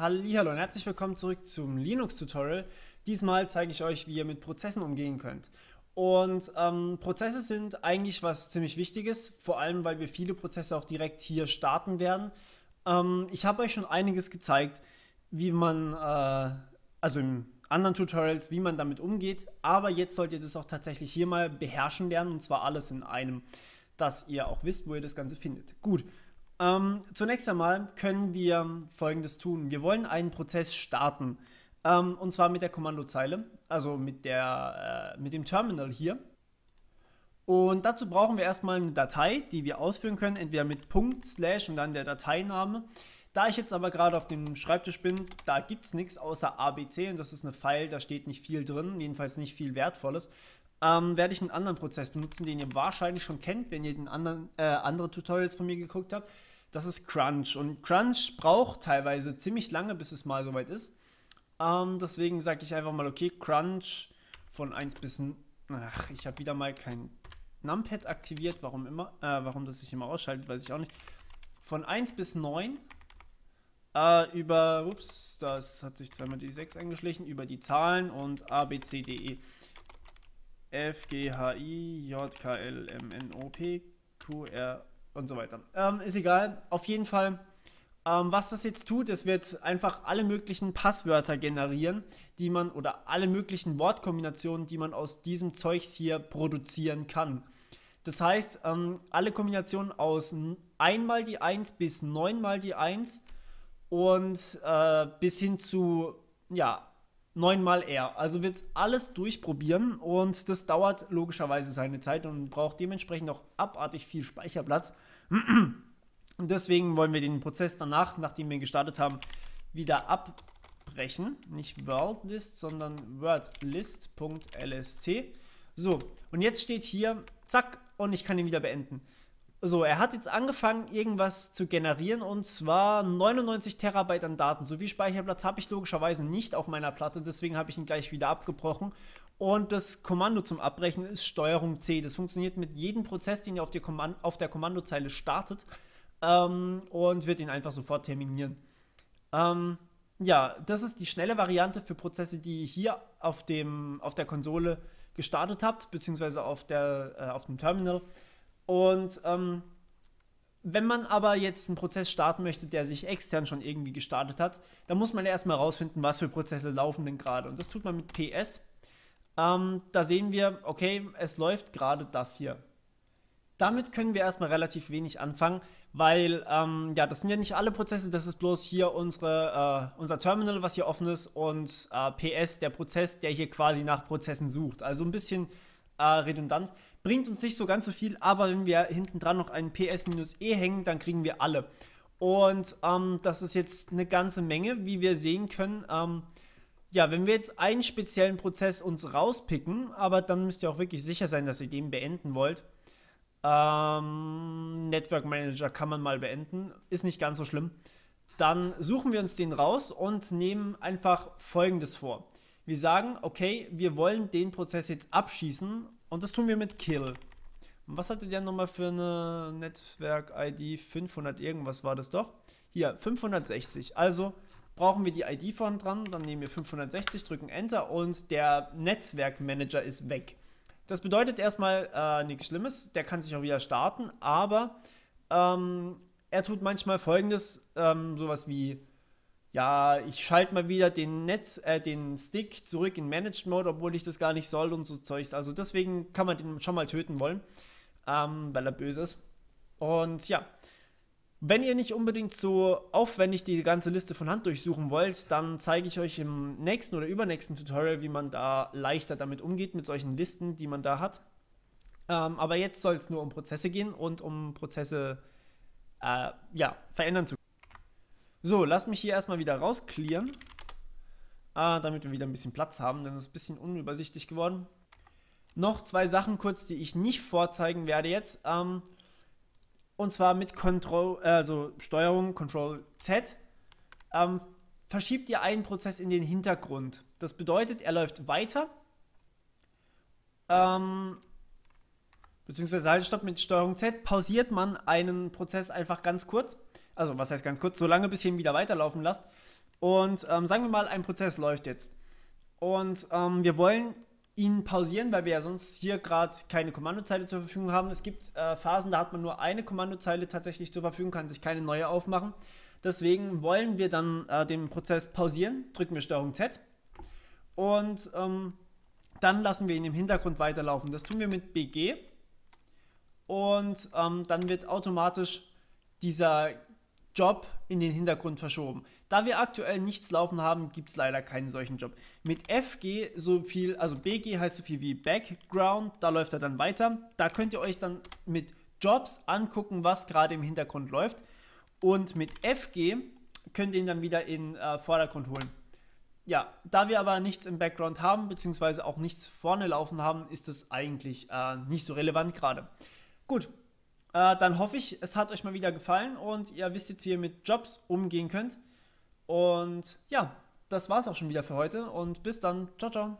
Hallo und herzlich willkommen zurück zum Linux-Tutorial. Diesmal zeige ich euch, wie ihr mit Prozessen umgehen könnt. Und ähm, Prozesse sind eigentlich was ziemlich Wichtiges, vor allem weil wir viele Prozesse auch direkt hier starten werden. Ähm, ich habe euch schon einiges gezeigt, wie man, äh, also in anderen Tutorials, wie man damit umgeht. Aber jetzt solltet ihr das auch tatsächlich hier mal beherrschen lernen und zwar alles in einem, dass ihr auch wisst, wo ihr das Ganze findet. Gut. Ähm, zunächst einmal können wir Folgendes tun. Wir wollen einen Prozess starten. Ähm, und zwar mit der Kommandozeile, also mit, der, äh, mit dem Terminal hier. Und dazu brauchen wir erstmal eine Datei, die wir ausführen können, entweder mit Punkt, Slash und dann der Dateiname. Da ich jetzt aber gerade auf dem Schreibtisch bin, da gibt es nichts außer ABC und das ist eine File, da steht nicht viel drin, jedenfalls nicht viel Wertvolles. Ähm, werde ich einen anderen Prozess benutzen, den ihr wahrscheinlich schon kennt, wenn ihr den anderen, äh, andere Tutorials von mir geguckt habt das ist Crunch. Und Crunch braucht teilweise ziemlich lange, bis es mal soweit ist. Ähm, deswegen sage ich einfach mal, okay, Crunch von 1 bis... Ach, ich habe wieder mal kein Numpad aktiviert, warum immer, äh, warum das sich immer ausschaltet, weiß ich auch nicht. Von 1 bis 9 äh, über, ups, das hat sich zweimal die 6 eingeschlichen, über die Zahlen und A, B, C, D, E. F, G, H, I, J, K, L, M, N, O, P, Q, R, und so weiter. Ähm, ist egal. Auf jeden Fall, ähm, was das jetzt tut, es wird einfach alle möglichen Passwörter generieren, die man oder alle möglichen Wortkombinationen, die man aus diesem Zeugs hier produzieren kann. Das heißt, ähm, alle Kombinationen aus einmal die 1 bis 9 mal die 1 und äh, bis hin zu ja, neunmal R. Also wird es alles durchprobieren und das dauert logischerweise seine Zeit und braucht dementsprechend auch abartig viel Speicherplatz. Und deswegen wollen wir den Prozess danach, nachdem wir gestartet haben, wieder abbrechen. Nicht WorldList, sondern WordList.lst. So, und jetzt steht hier, zack, und ich kann ihn wieder beenden. So, er hat jetzt angefangen, irgendwas zu generieren und zwar 99 Terabyte an Daten. So viel Speicherplatz habe ich logischerweise nicht auf meiner Platte, deswegen habe ich ihn gleich wieder abgebrochen. Und das Kommando zum Abbrechen ist Steuerung C. Das funktioniert mit jedem Prozess, den ihr auf, Kommand auf der Kommandozeile startet ähm, und wird ihn einfach sofort terminieren. Ähm, ja, das ist die schnelle Variante für Prozesse, die ihr hier auf, dem, auf der Konsole gestartet habt, beziehungsweise auf, der, äh, auf dem Terminal. Und ähm, wenn man aber jetzt einen Prozess starten möchte, der sich extern schon irgendwie gestartet hat, dann muss man ja erstmal rausfinden, was für Prozesse laufen denn gerade. Und das tut man mit PS. Ähm, da sehen wir, okay, es läuft gerade das hier. Damit können wir erstmal relativ wenig anfangen, weil ähm, ja, das sind ja nicht alle Prozesse, das ist bloß hier unsere, äh, unser Terminal, was hier offen ist und äh, PS, der Prozess, der hier quasi nach Prozessen sucht. Also ein bisschen äh, redundant. Bringt uns nicht so ganz so viel, aber wenn wir hinten dran noch einen PS-E hängen, dann kriegen wir alle. Und ähm, das ist jetzt eine ganze Menge, wie wir sehen können. Ähm, ja, wenn wir jetzt einen speziellen Prozess uns rauspicken, aber dann müsst ihr auch wirklich sicher sein, dass ihr den beenden wollt. Ähm, Network Manager kann man mal beenden, ist nicht ganz so schlimm. Dann suchen wir uns den raus und nehmen einfach Folgendes vor. Wir sagen, okay, wir wollen den Prozess jetzt abschießen und das tun wir mit Kill. Und was hatte der nochmal für eine Netzwerk-ID? 500 irgendwas war das doch. Hier, 560. Also brauchen wir die ID von dran, dann nehmen wir 560, drücken Enter und der Netzwerkmanager ist weg. Das bedeutet erstmal äh, nichts Schlimmes, der kann sich auch wieder starten, aber ähm, er tut manchmal folgendes, ähm, sowas wie ja, ich schalte mal wieder den Netz, äh, den Stick zurück in Managed Mode, obwohl ich das gar nicht soll und so Zeugs. Also deswegen kann man den schon mal töten wollen, ähm, weil er böse ist. Und ja, wenn ihr nicht unbedingt so aufwendig die ganze Liste von Hand durchsuchen wollt, dann zeige ich euch im nächsten oder übernächsten Tutorial, wie man da leichter damit umgeht, mit solchen Listen, die man da hat. Ähm, aber jetzt soll es nur um Prozesse gehen und um Prozesse äh, ja, verändern zu können. So, lass mich hier erstmal wieder rausclearen. Ah, damit wir wieder ein bisschen Platz haben, denn es ist ein bisschen unübersichtlich geworden. Noch zwei Sachen kurz, die ich nicht vorzeigen werde jetzt. Ähm, und zwar mit Control, äh, also Steuerung, Control Z, ähm, verschiebt ihr einen Prozess in den Hintergrund. Das bedeutet, er läuft weiter. Ähm, beziehungsweise halt, stopp, mit Steuerung Z pausiert man einen Prozess einfach ganz kurz also was heißt ganz kurz, so lange bis ihr ihn wieder weiterlaufen lasst. Und ähm, sagen wir mal, ein Prozess läuft jetzt. Und ähm, wir wollen ihn pausieren, weil wir ja sonst hier gerade keine Kommandozeile zur Verfügung haben. Es gibt äh, Phasen, da hat man nur eine Kommandozeile tatsächlich zur Verfügung, kann sich keine neue aufmachen. Deswegen wollen wir dann äh, den Prozess pausieren, drücken wir STRG Z und ähm, dann lassen wir ihn im Hintergrund weiterlaufen. Das tun wir mit BG und ähm, dann wird automatisch dieser Job in den Hintergrund verschoben. Da wir aktuell nichts laufen haben, gibt es leider keinen solchen Job. Mit FG so viel, also BG heißt so viel wie Background, da läuft er dann weiter. Da könnt ihr euch dann mit Jobs angucken, was gerade im Hintergrund läuft. Und mit FG könnt ihr ihn dann wieder in äh, Vordergrund holen. Ja, da wir aber nichts im Background haben, beziehungsweise auch nichts vorne laufen haben, ist das eigentlich äh, nicht so relevant gerade. Gut, äh, dann hoffe ich, es hat euch mal wieder gefallen und ihr wisst jetzt, wie ihr mit Jobs umgehen könnt. Und ja, das war es auch schon wieder für heute und bis dann. Ciao, ciao.